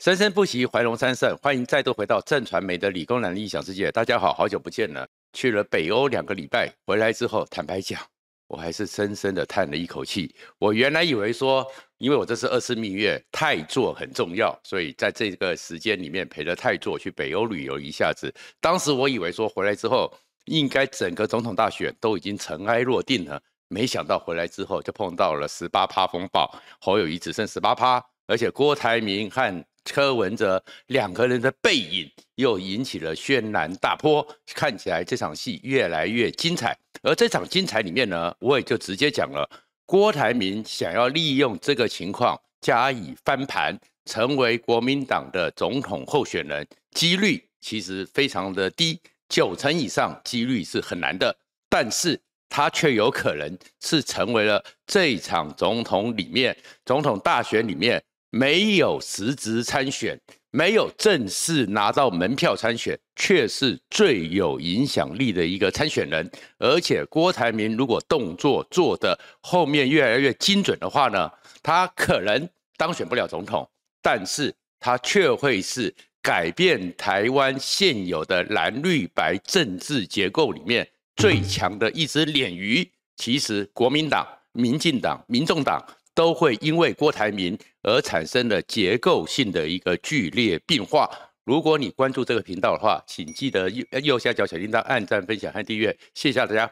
生生不息，怀龙三圣，欢迎再度回到正传媒的理工男的异想世界。大家好，好久不见了。去了北欧两个礼拜，回来之后，坦白讲，我还是深深的叹了一口气。我原来以为说，因为我这是二次蜜月，泰座很重要，所以在这个时间里面陪着泰座去北欧旅游一下子。当时我以为说，回来之后应该整个总统大选都已经尘埃落定了，没想到回来之后就碰到了十八趴风暴，侯友谊只剩十八趴，而且郭台铭和柯文哲两个人的背影又引起了轩然大波，看起来这场戏越来越精彩。而这场精彩里面呢，我也就直接讲了，郭台铭想要利用这个情况加以翻盘，成为国民党的总统候选人，几率其实非常的低，九成以上几率是很难的。但是他却有可能是成为了这一场总统里面，总统大选里面。没有实职参选，没有正式拿到门票参选，却是最有影响力的一个参选人。而且，郭台铭如果动作做的后面越来越精准的话呢，他可能当选不了总统，但是他却会是改变台湾现有的蓝绿白政治结构里面最强的一只鲶鱼。其实，国民党、民进党、民众党。都会因为郭台铭而产生了结构性的一个剧烈变化。如果你关注这个频道的话，请记得右右下角小铃铛按赞、分享和订阅。谢谢大家。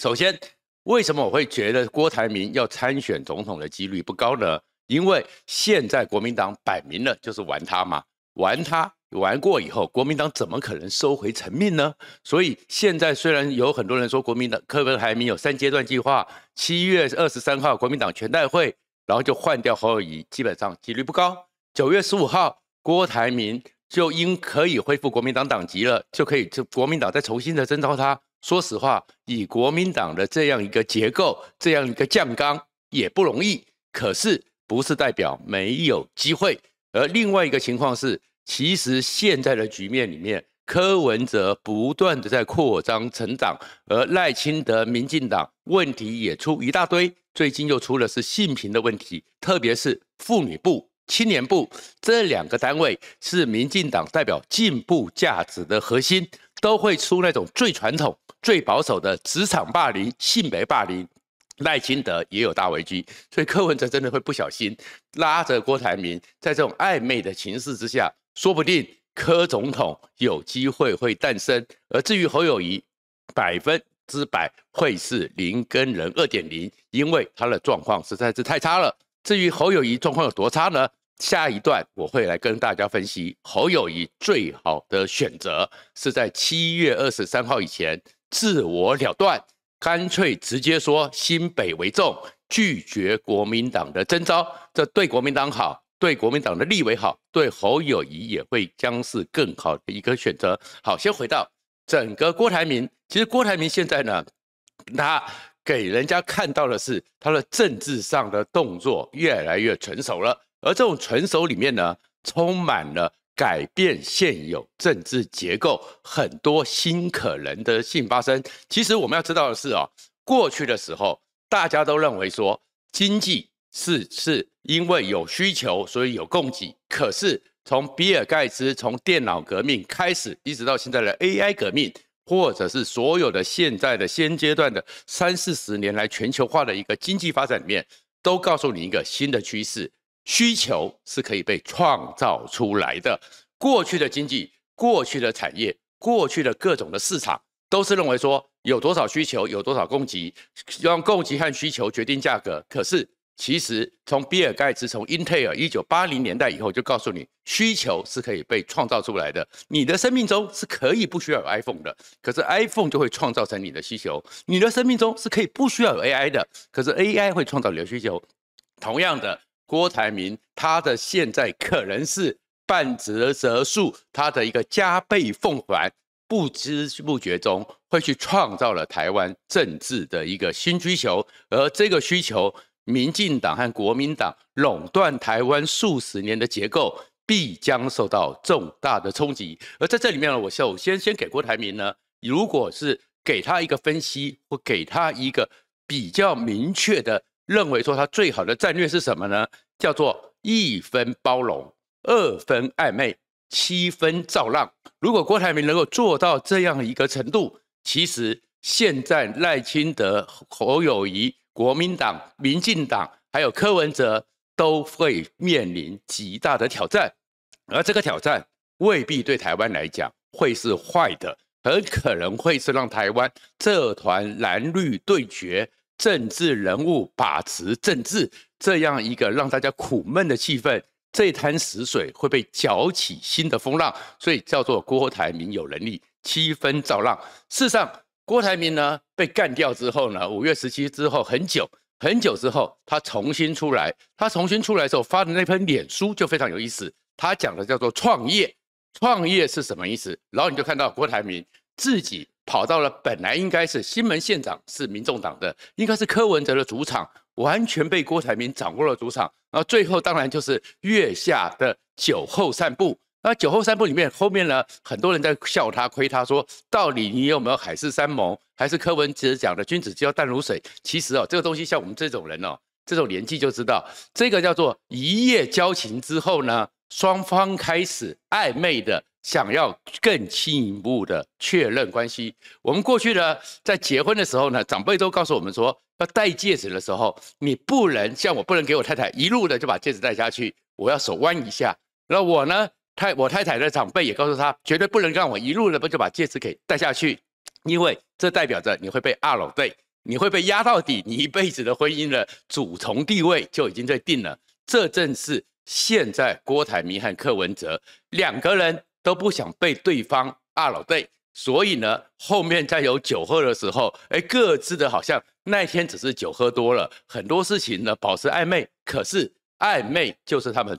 首先，为什么我会觉得郭台铭要参选总统的几率不高呢？因为现在国民党摆明了就是玩他嘛，玩他。玩过以后，国民党怎么可能收回成命呢？所以现在虽然有很多人说国民党柯文台没有三阶段计划，七月二十三号国民党全代会，然后就换掉侯友谊，基本上几率不高。九月十五号郭台铭就应可以恢复国民党党籍了，就可以就国民党再重新的征召他。说实话，以国民党的这样一个结构，这样一个降纲也不容易，可是不是代表没有机会。而另外一个情况是。其实现在的局面里面，柯文哲不断的在扩张成长，而赖清德民进党问题也出一大堆，最近又出的是性平的问题，特别是妇女部、青年部这两个单位是民进党代表进步价值的核心，都会出那种最传统、最保守的职场霸凌、性别霸凌，赖清德也有大危机，所以柯文哲真的会不小心拉着郭台铭，在这种暧昧的情势之下。说不定柯总统有机会会诞生，而至于侯友谊，百分之百会是零跟人二点零，因为他的状况实在是太差了。至于侯友谊状况有多差呢？下一段我会来跟大家分析。侯友谊最好的选择是在七月二十三号以前自我了断，干脆直接说新北为重，拒绝国民党的征召，这对国民党好。对国民党的利委好，对侯友谊也会将是更好的一个选择。好，先回到整个郭台铭。其实郭台铭现在呢，他给人家看到的是他的政治上的动作越来越成熟了，而这种成熟里面呢，充满了改变现有政治结构很多新可能的性发生。其实我们要知道的是啊，过去的时候大家都认为说经济。是，是因为有需求，所以有供给。可是，从比尔盖茨从电脑革命开始，一直到现在的 AI 革命，或者是所有的现在的先阶段的三四十年来全球化的一个经济发展里面，都告诉你一个新的趋势：需求是可以被创造出来的。过去的经济、过去的产业、过去的各种的市场，都是认为说有多少需求，有多少供给，让供给和需求决定价格。可是，其实，从比尔盖茨从英特尔一九八零年代以后，就告诉你，需求是可以被创造出来的。你的生命中是可以不需要有 iPhone 的，可是 iPhone 就会创造成你的需求。你的生命中是可以不需要有 AI 的，可是 AI 会创造你的需求。同样的，郭台铭他的现在可能是半折折数，他的一个加倍奉还，不知不觉中会去创造了台湾政治的一个新需求，而这个需求。民进党和国民党垄断台湾数十年的结构，必将受到重大的冲击。而在这里面呢，我先先给郭台铭呢，如果是给他一个分析，或给他一个比较明确的认为说他最好的战略是什么呢？叫做一分包容，二分暧昧，七分造浪。如果郭台铭能够做到这样一个程度，其实现在赖清德、侯友谊。国民党、民进党还有柯文哲都会面临极大的挑战，而这个挑战未必对台湾来讲会是坏的，很可能会是让台湾这团蓝绿对决、政治人物把持政治这样一个让大家苦闷的气氛，这滩死水会被搅起新的风浪，所以叫做“郭台铭有能力七分造浪”。事实上，郭台铭呢被干掉之后呢，五月十七之后很久很久之后，他重新出来。他重新出来的时候发的那篇脸书就非常有意思。他讲的叫做创业，创业是什么意思？然后你就看到郭台铭自己跑到了本来应该是新门县长是民众党的，应该是柯文哲的主场，完全被郭台铭掌握了主场。然后最后当然就是月下的酒后散步。那酒后散步里面后面呢，很多人在笑他、亏他，说到底你有没有海誓山盟？还是柯文哲讲的君子之交淡如水？其实哦，这个东西像我们这种人哦，这种年纪就知道，这个叫做一夜交情之后呢，双方开始暧昧的，想要更进一步的确认关系。我们过去呢，在结婚的时候呢，长辈都告诉我们说，要戴戒指的时候，你不能像我不能给我太太一路的就把戒指戴下去，我要手弯一下。那我呢？太我太太的长辈也告诉他，绝对不能让我一路了不就把戒指给戴下去，因为这代表着你会被二老对，你会被压到底，你一辈子的婚姻的主从地位就已经在定了。这正是现在郭台铭和柯文哲两个人都不想被对方二老对，所以呢，后面再有酒喝的时候，哎，各自的好像那一天只是酒喝多了，很多事情呢保持暧昧，可是暧昧就是他们。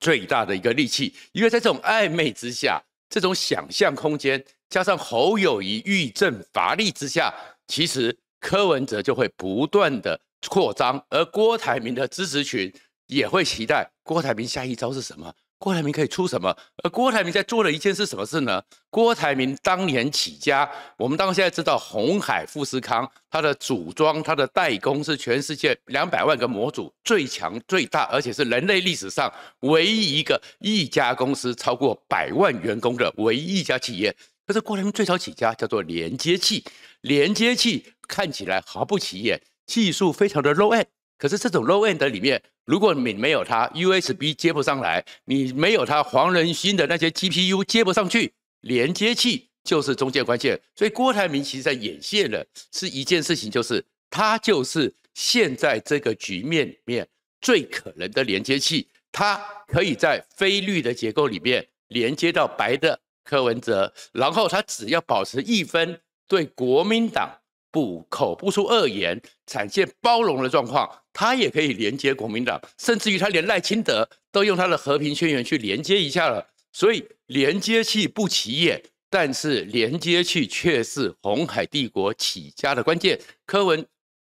最大的一个利器，因为在这种暧昧之下，这种想象空间，加上侯友谊欲振乏力之下，其实柯文哲就会不断的扩张，而郭台铭的支持群也会期待郭台铭下一招是什么。郭台铭可以出什么？而郭台铭在做的一件是什么事呢？郭台铭当年起家，我们当现在知道红海富士康，它的组装、它的代工是全世界两百万个模组最强、最大，而且是人类历史上唯一一个一家公司超过百万员工的唯一一家企业。可是郭台铭最早起家叫做连接器，连接器看起来毫不起眼，技术非常的 low end。可是这种 low end 的里面，如果你没有它，USB 接不上来；你没有它，黄仁勋的那些 GPU 接不上去。连接器就是中间关键，所以郭台铭其实在演戏了，是一件事情，就是他就是现在这个局面里面最可能的连接器，它可以在非绿的结构里面连接到白的柯文哲，然后他只要保持一分对国民党不口不出恶言，展现包容的状况。他也可以连接国民党，甚至于他连赖清德都用他的和平宣言去连接一下了。所以连接器不起眼，但是连接器却是红海帝国起家的关键。柯文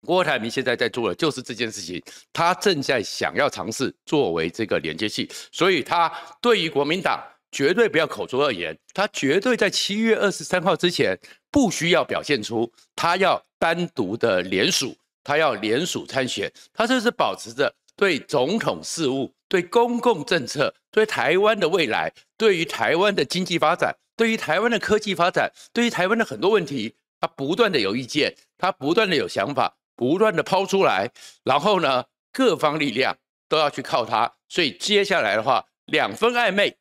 郭台铭现在在做的就是这件事情，他正在想要尝试作为这个连接器，所以他对于国民党绝对不要口出恶言，他绝对在七月二十三号之前不需要表现出他要单独的联署。他要联署参选，他就是保持着对总统事务、对公共政策、对台湾的未来、对于台湾的经济发展、对于台湾的科技发展、对于台湾的很多问题，他不断的有意见，他不断的有想法，不断的抛出来。然后呢，各方力量都要去靠他。所以接下来的话，两分暧昧，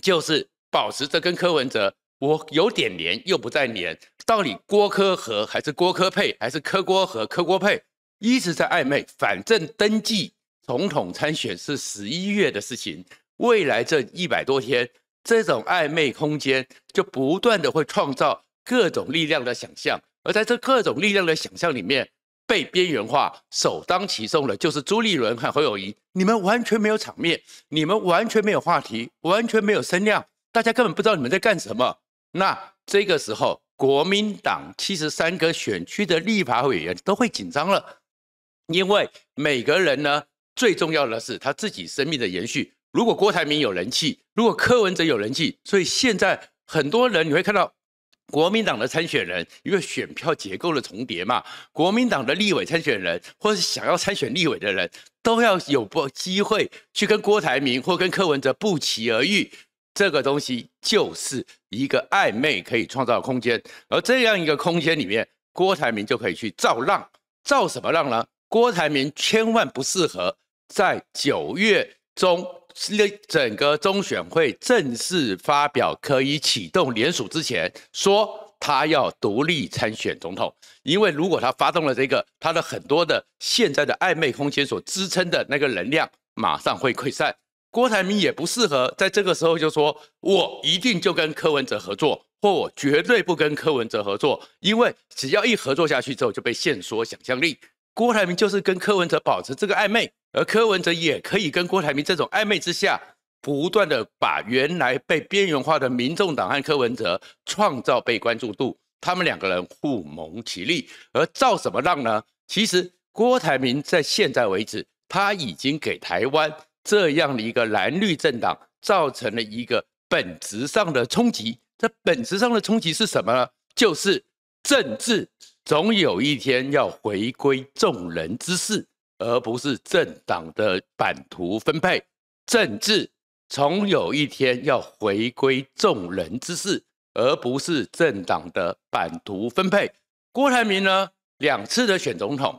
就是保持着跟柯文哲，我有点连又不再连，到底郭柯和还是郭柯配，还是柯郭和柯郭配？一直在暧昧，反正登记总统参选是十一月的事情，未来这一百多天，这种暧昧空间就不断的会创造各种力量的想象，而在这各种力量的想象里面被边缘化，首当其冲的就是朱立伦和侯友谊，你们完全没有场面，你们完全没有话题，完全没有声量，大家根本不知道你们在干什么。那这个时候，国民党七十三个选区的立法委员都会紧张了。因为每个人呢，最重要的是他自己生命的延续。如果郭台铭有人气，如果柯文哲有人气，所以现在很多人你会看到，国民党的参选人因为选票结构的重叠嘛，国民党的立委参选人或是想要参选立委的人都要有不机会去跟郭台铭或跟柯文哲不期而遇。这个东西就是一个暧昧可以创造空间，而这样一个空间里面，郭台铭就可以去造浪，造什么浪呢？郭台铭千万不适合在九月中，整个中选会正式发表可以启动联署之前，说他要独立参选总统。因为如果他发动了这个，他的很多的现在的暧昧空间所支撑的那个能量，马上会溃散。郭台铭也不适合在这个时候就说，我一定就跟柯文哲合作，或我绝对不跟柯文哲合作。因为只要一合作下去之后，就被限缩想象力。郭台铭就是跟柯文哲保持这个暧昧，而柯文哲也可以跟郭台铭这种暧昧之下，不断的把原来被边缘化的民众党和柯文哲创造被关注度，他们两个人互蒙其利。而造什么浪呢？其实郭台铭在现在为止，他已经给台湾这样的一个蓝绿政党造成了一个本质上的冲击。这本质上的冲击是什么呢？就是政治。总有一天要回归众人之事，而不是政党的版图分配。政治总有一天要回归众人之事，而不是政党的版图分配。郭台铭呢，两次的选总统，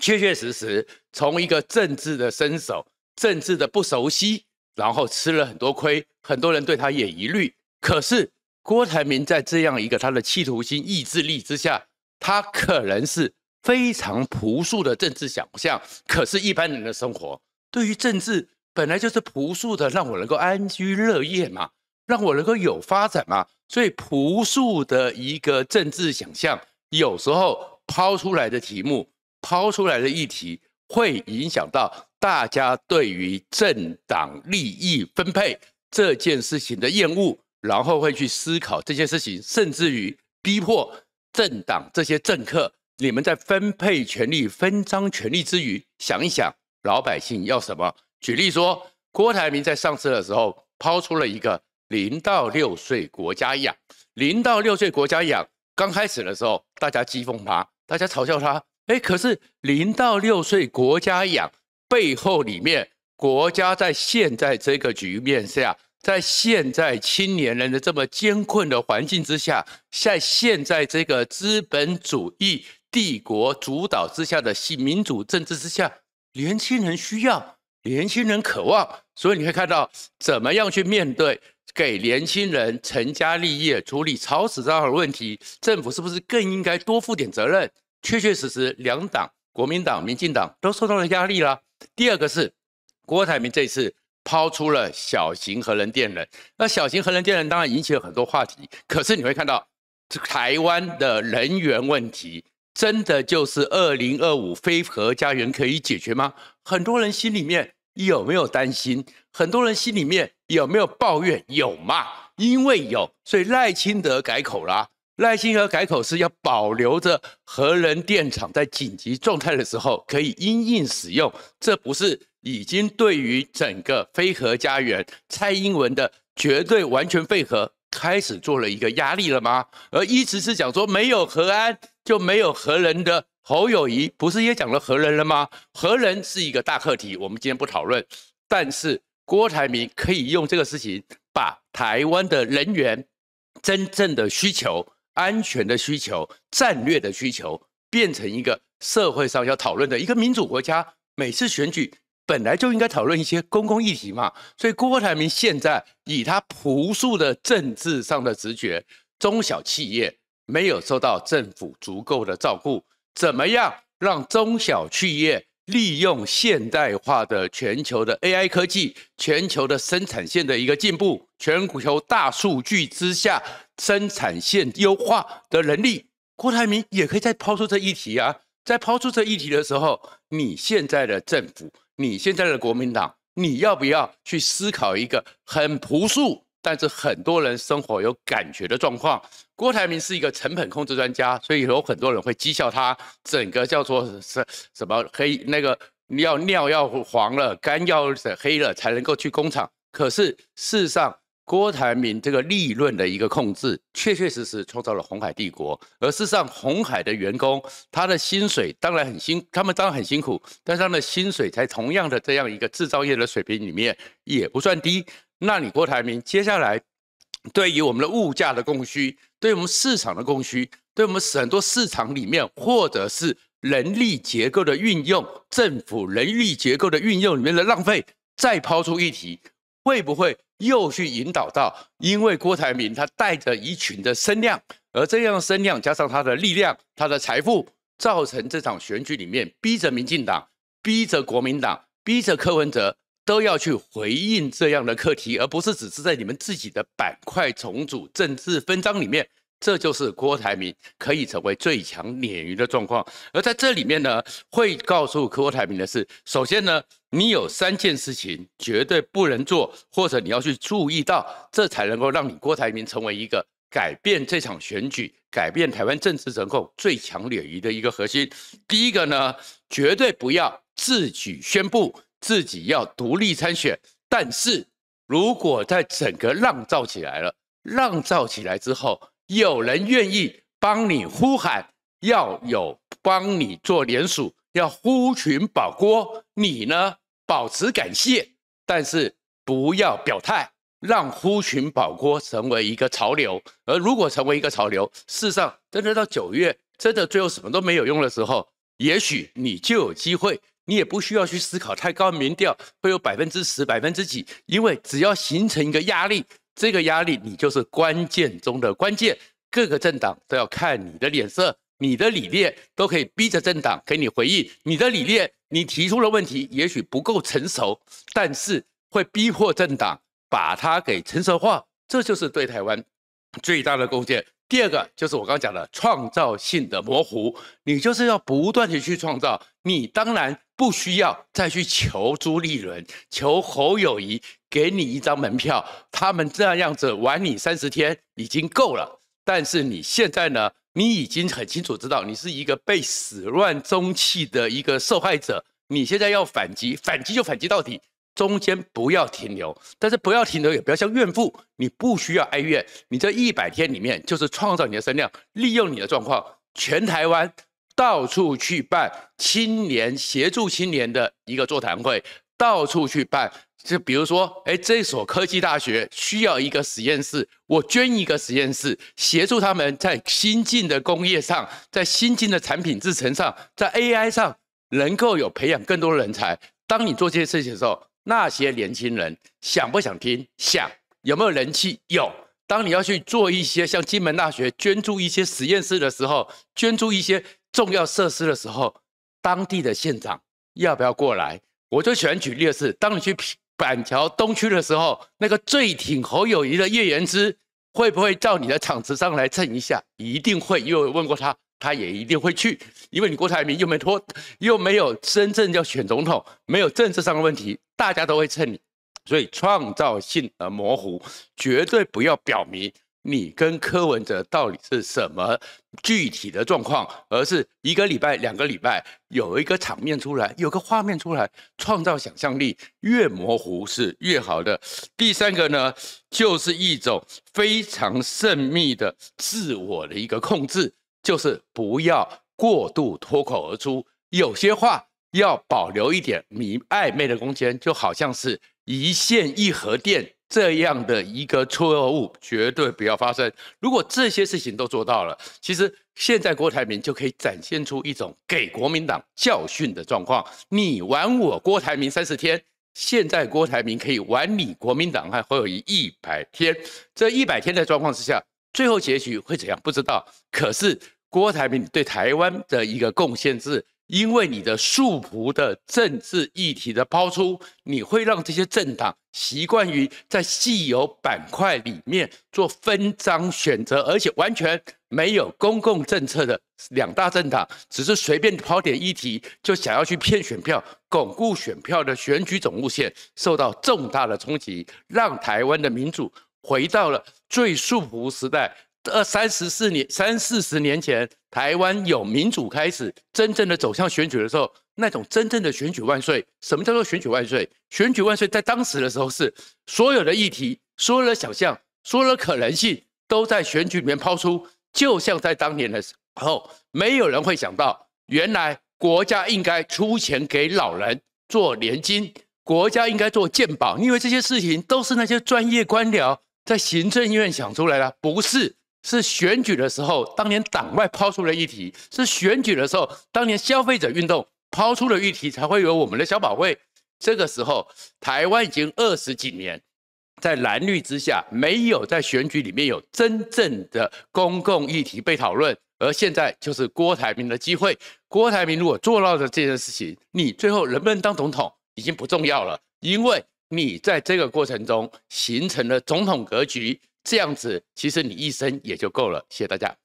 确确实实从一个政治的身手、政治的不熟悉，然后吃了很多亏，很多人对他也疑虑。可是郭台铭在这样一个他的企图心、意志力之下。他可能是非常朴素的政治想象，可是，一般人的生活对于政治本来就是朴素的，让我能够安居乐业嘛，让我能够有发展嘛。所以，朴素的一个政治想象，有时候抛出来的题目、抛出来的议题，会影响到大家对于政党利益分配这件事情的厌恶，然后会去思考这件事情，甚至于逼迫。政党这些政客，你们在分配权力、分赃权力之余，想一想老百姓要什么？举例说，郭台铭在上次的时候抛出了一个“零到六岁国家养”，“零到六岁国家养”刚开始的时候，大家讥讽他，大家嘲笑他，哎，可是“零到六岁国家养”背后里面，国家在现在这个局面下。在现在青年人的这么艰困的环境之下，在现在这个资本主义帝国主导之下的新民主政治之下，年轻人需要，年轻人渴望，所以你会看到怎么样去面对给年轻人成家立业、处理朝食这的问题，政府是不是更应该多负点责任？确确实实，两党国民党、民进党都受到了压力啦。第二个是郭台铭这次。抛出了小型核能电人。那小型核能电人当然引起了很多话题。可是你会看到，台湾的能源问题真的就是2025非核家园可以解决吗？很多人心里面有没有担心？很多人心里面有没有抱怨？有嘛？因为有，所以赖清德改口啦。赖清德改口是要保留着核能电厂在紧急状态的时候可以因应使用，这不是。已经对于整个非核家园蔡英文的绝对完全废核开始做了一个压力了吗？而一直是讲说没有核安就没有核人的侯友谊，不是也讲了核人了吗？核人是一个大课题，我们今天不讨论。但是郭台铭可以用这个事情，把台湾的人员真正的需求、安全的需求、战略的需求，变成一个社会上要讨论的一个民主国家每次选举。本来就应该讨论一些公共议题嘛，所以郭台铭现在以他朴素的政治上的直觉，中小企业没有受到政府足够的照顾，怎么样让中小企业利用现代化的全球的 AI 科技、全球的生产线的一个进步、全球大数据之下生产线优化的能力，郭台铭也可以再抛出这议题啊！在抛出这议题的时候，你现在的政府。你现在的国民党，你要不要去思考一个很朴素，但是很多人生活有感觉的状况？郭台铭是一个成本控制专家，所以有很多人会讥笑他，整个叫做什什么黑那个要尿要黄了，肝要黑了才能够去工厂。可是事实上，郭台铭这个利润的一个控制，确确实实创造了红海帝国。而事实上，红海的员工他的薪水当然很辛，他们当然很辛苦，但是他们的薪水在同样的这样一个制造业的水平里面也不算低。那你郭台铭接下来对于我们的物价的供需，对我们市场的供需，对我们很多市场里面或者是人力结构的运用、政府人力结构的运用里面的浪费，再抛出一题，会不会？又去引导到，因为郭台铭他带着一群的声量，而这样的声量加上他的力量、他的财富，造成这场选举里面，逼着民进党、逼着国民党、逼着柯文哲都要去回应这样的课题，而不是只是在你们自己的板块重组、政治分章里面。这就是郭台铭可以成为最强鲶鱼的状况。而在这里面呢，会告诉郭台铭的是：首先呢，你有三件事情绝对不能做，或者你要去注意到，这才能够让你郭台铭成为一个改变这场选举、改变台湾政治人口最强鲶鱼的一个核心。第一个呢，绝对不要自己宣布自己要独立参选。但是，如果在整个浪造起来了，浪造起来之后，有人愿意帮你呼喊，要有帮你做联署，要呼群保郭，你呢，保持感谢，但是不要表态，让呼群保郭成为一个潮流。而如果成为一个潮流，事实上，真的到九月，真的最后什么都没有用的时候，也许你就有机会。你也不需要去思考太高民调会有百分之十、百分之几，因为只要形成一个压力。这个压力，你就是关键中的关键，各个政党都要看你的脸色，你的理念都可以逼着政党给你回应。你的理念，你提出的问题，也许不够成熟，但是会逼迫政党把它给成熟化，这就是对台湾最大的贡献。第二个就是我刚刚讲的创造性的模糊，你就是要不断的去创造。你当然不需要再去求朱立伦、求侯友谊给你一张门票，他们这样子玩你三十天已经够了。但是你现在呢，你已经很清楚知道你是一个被始乱终弃的一个受害者，你现在要反击，反击就反击到底。中间不要停留，但是不要停留，也不要像怨妇，你不需要哀怨。你这一百天里面，就是创造你的声量，利用你的状况，全台湾到处去办青年协助青年的一个座谈会，到处去办。就比如说，哎，这所科技大学需要一个实验室，我捐一个实验室，协助他们在新进的工业上，在新进的产品制成上，在 AI 上能够有培养更多人才。当你做这些事情的时候，那些年轻人想不想听？想有没有人气？有。当你要去做一些像金门大学捐助一些实验室的时候，捐助一些重要设施的时候，当地的县长要不要过来？我就喜欢举例子。当你去板桥东区的时候，那个最挺侯友谊的叶元之会不会到你的场子上来蹭一下？一定会，因为我问过他。他也一定会去，因为你郭台铭又没脱，又没有真正要选总统，没有政治上的问题，大家都会趁你。所以创造性而模糊，绝对不要表明你跟柯文哲到底是什么具体的状况，而是一个礼拜、两个礼拜有一个场面出来，有个画面出来，创造想象力，越模糊是越好的。第三个呢，就是一种非常神秘的自我的一个控制。就是不要过度脱口而出，有些话要保留一点迷暧昧的空间，就好像是一线一核电这样的一个错误，绝对不要发生。如果这些事情都做到了，其实现在郭台铭就可以展现出一种给国民党教训的状况。你玩我郭台铭三十天，现在郭台铭可以玩你国民党，还会有一百天。这一百天的状况之下。最后结局会怎样？不知道。可是郭台铭对台湾的一个贡献是，因为你的树仆的政治议题的抛出，你会让这些政党习惯于在既有板块里面做分章选择，而且完全没有公共政策的两大政党，只是随便抛点议题就想要去骗选票，巩固选票的选举总路线受到重大的冲击，让台湾的民主。回到了最束缚时代，二三十四年、三四十年前，台湾有民主开始，真正的走向选举的时候，那种真正的选举万岁。什么叫做选举万岁？选举万岁在当时的时候是所有的议题、所有的想象、所有的可能性，都在选举里面抛出。就像在当年的时候，没有人会想到，原来国家应该出钱给老人做年金，国家应该做健保，因为这些事情都是那些专业官僚。在行政院想出来了，不是，是选举的时候，当年党外抛出了议题，是选举的时候，当年消费者运动抛出了议题，才会有我们的小宝会。这个时候，台湾已经二十几年，在蓝绿之下，没有在选举里面有真正的公共议题被讨论，而现在就是郭台铭的机会。郭台铭如果做到的这件事情，你最后能不能当总统已经不重要了，因为。你在这个过程中形成了总统格局，这样子其实你一生也就够了。谢谢大家。